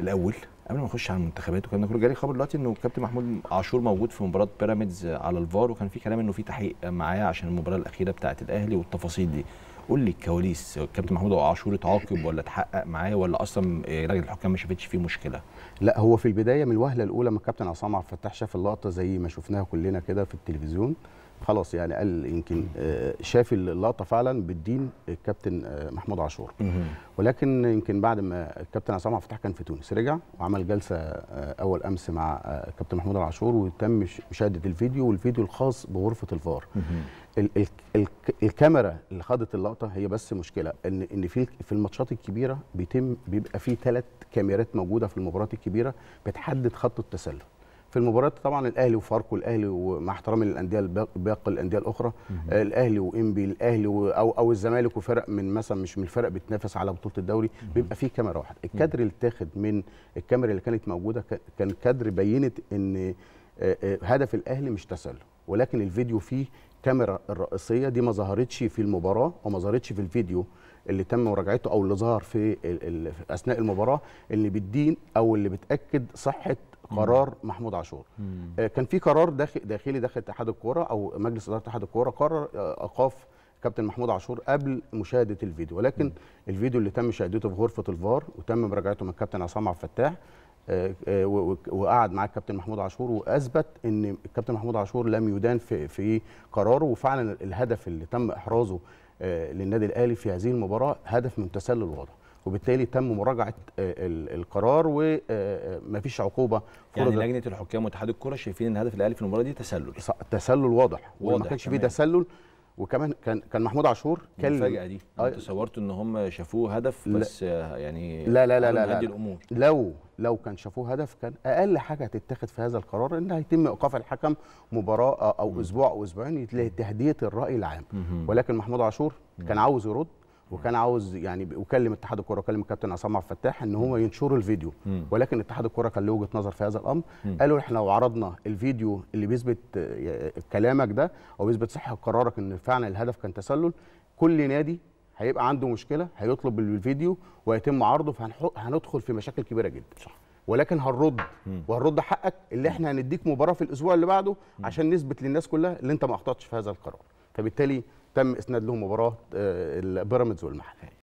الاول قبل ما نخش على المنتخبات وكان كله جالي خبر دلوقتي انه كابتن محمود عاشور موجود في مباراه بيراميدز على الفار وكان في كلام انه في تحقيق معاه عشان المباراه الاخيره بتاعه الاهلي والتفاصيل دي قول لي الكواليس كابتن محمود عاشور اتعاقب ولا اتحقق معاه ولا اصلا لجنه الحكام ما شافتش فيه مشكله لا هو في البدايه من الوهله الاولى ما الكابتن عصام عبد الفتاح شاف اللقطه زي ما شفناها كلنا كده في التلفزيون خلاص يعني قال يمكن آه، شاف اللقطه فعلا بالدين آه، الكابتن آه، محمود عاشور ولكن يمكن بعد ما الكابتن عصام عبد الفتاح كان في تونس رجع وعمل جلسه اول امس مع الكابتن محمود عاشور وتم مشاهده الفيديو والفيديو الخاص بغرفه الفار ال ال ال الكاميرا اللي خدت اللقطه هي بس مشكله ان ان في في الماتشات الكبيره بيتم بيبقى في ثلاث كاميرات موجوده في المباريات الكبيره بتحدد خط التسلل في المباراه طبعا الاهلي وفاركو الاهلي ومع احترامي للانديه باقي الانديه الاخرى آه، الاهلي وانبي الاهلي او او الزمالك وفرق من مثلا مش من الفرق بتنافس على بطوله الدوري بيبقى فيه كاميرا واحده الكادر اللي اتاخد من الكاميرا اللي كانت موجوده كان كادر بينت ان آه، آه، هدف الاهلي مش تسلل ولكن الفيديو فيه الكاميرا الرئيسيه دي ما ظهرتش في المباراه وما ظهرتش في الفيديو اللي تم مراجعته او اللي ظهر في اثناء المباراه اللي بتدين او اللي بتاكد صحه قرار مم. محمود عاشور آه، كان في قرار داخل داخلي داخل اتحاد الكوره او مجلس اداره اتحاد الكوره قرر ايقاف آه، كابتن محمود عاشور قبل مشاهده الفيديو ولكن مم. الفيديو اللي تم مشاهدته في غرفه الفار وتم مراجعته من الكابتن عصام عبد الفتاح آه، آه، آه، وقعد مع الكابتن محمود عاشور واثبت ان الكابتن محمود عاشور لم يدان في في قراره وفعلا الهدف اللي تم احرازه للنادي الاهلي في هذه المباراه هدف من تسلل واضح وبالتالي تم مراجعه القرار ومفيش عقوبه يعني لجنه الحكام واتحاد الكره شايفين ان هدف الاهلي في المباراه دي تسلل تسلل واضح, واضح وما كانش فيه تسلل وكمان كان كان محمود عاشور كان المفاجاه دي انت آه صورت ان هم شافوه هدف بس لا آه، يعني لا لا لا لا, لا, الامور لو لو كان شافوه هدف كان اقل حاجه هتتاخد في هذا القرار ان هيتم ايقاف الحكم مباراه او اسبوع او اسبوعين لتهدئه الراي العام ولكن محمود عاشور كان عاوز يرد وكان عاوز يعني وكلم اتحاد الكره وكلم الكابتن عصام عبد الفتاح ان هو ينشروا الفيديو ولكن اتحاد الكره كان له وجهه نظر في هذا الامر قالوا احنا لو عرضنا الفيديو اللي بيثبت آه، كلامك ده او بيثبت صحه قرارك ان فعلا الهدف كان تسلل كل نادي هيبقى عنده مشكله هيطلب الفيديو ويتم عرضه فهندخل في مشاكل كبيره جدا صح. ولكن هنرد وهنرد حقك اللي احنا هنديك مباراه في الاسبوع اللي بعده عشان نثبت للناس كلها اللي انت ما اخطاتش في هذا القرار فبالتالي تم اسناد لهم مباراه آه، بيراميدز والمحل